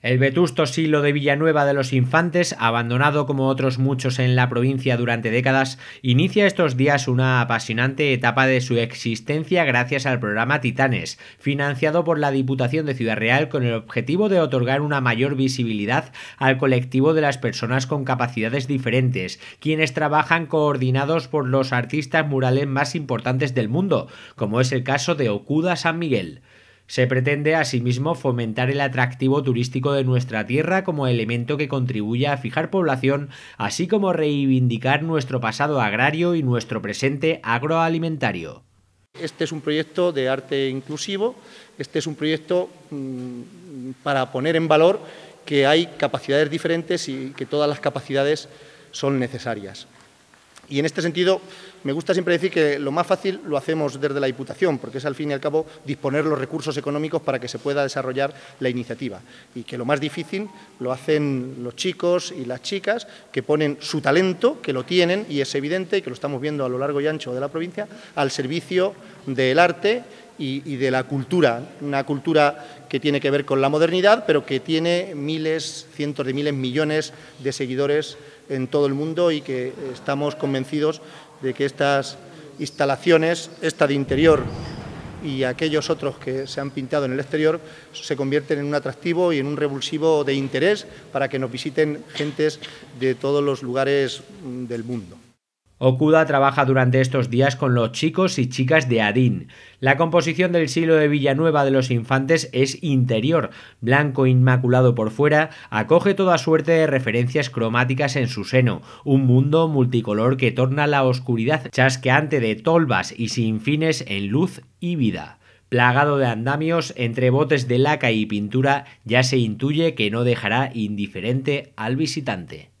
El vetusto silo de Villanueva de los Infantes, abandonado como otros muchos en la provincia durante décadas, inicia estos días una apasionante etapa de su existencia gracias al programa Titanes, financiado por la Diputación de Ciudad Real con el objetivo de otorgar una mayor visibilidad al colectivo de las personas con capacidades diferentes, quienes trabajan coordinados por los artistas murales más importantes del mundo, como es el caso de Okuda San Miguel. Se pretende asimismo fomentar el atractivo turístico de nuestra tierra como elemento que contribuya a fijar población, así como reivindicar nuestro pasado agrario y nuestro presente agroalimentario. Este es un proyecto de arte inclusivo, este es un proyecto mm, para poner en valor que hay capacidades diferentes y que todas las capacidades son necesarias. Y en este sentido, me gusta siempre decir que lo más fácil lo hacemos desde la Diputación, porque es al fin y al cabo disponer los recursos económicos para que se pueda desarrollar la iniciativa. Y que lo más difícil lo hacen los chicos y las chicas que ponen su talento, que lo tienen y es evidente que lo estamos viendo a lo largo y ancho de la provincia, al servicio del arte y, de la cultura, una cultura que tiene que ver con la modernidad, pero que tiene miles, cientos de miles, millones de seguidores en todo el mundo y que estamos convencidos de que estas instalaciones, esta de interior y aquellos otros que se han pintado en el exterior se convierten en un atractivo y en un revulsivo de interés para que nos visiten gentes de todos los lugares del mundo. Okuda trabaja durante estos días con los chicos y chicas de Adin. La composición del silo de Villanueva de los Infantes es interior, blanco inmaculado por fuera, acoge toda suerte de referencias cromáticas en su seno, un mundo multicolor que torna la oscuridad chasqueante de tolvas y sin fines en luz y vida. Plagado de andamios, entre botes de laca y pintura, ya se intuye que no dejará indiferente al visitante.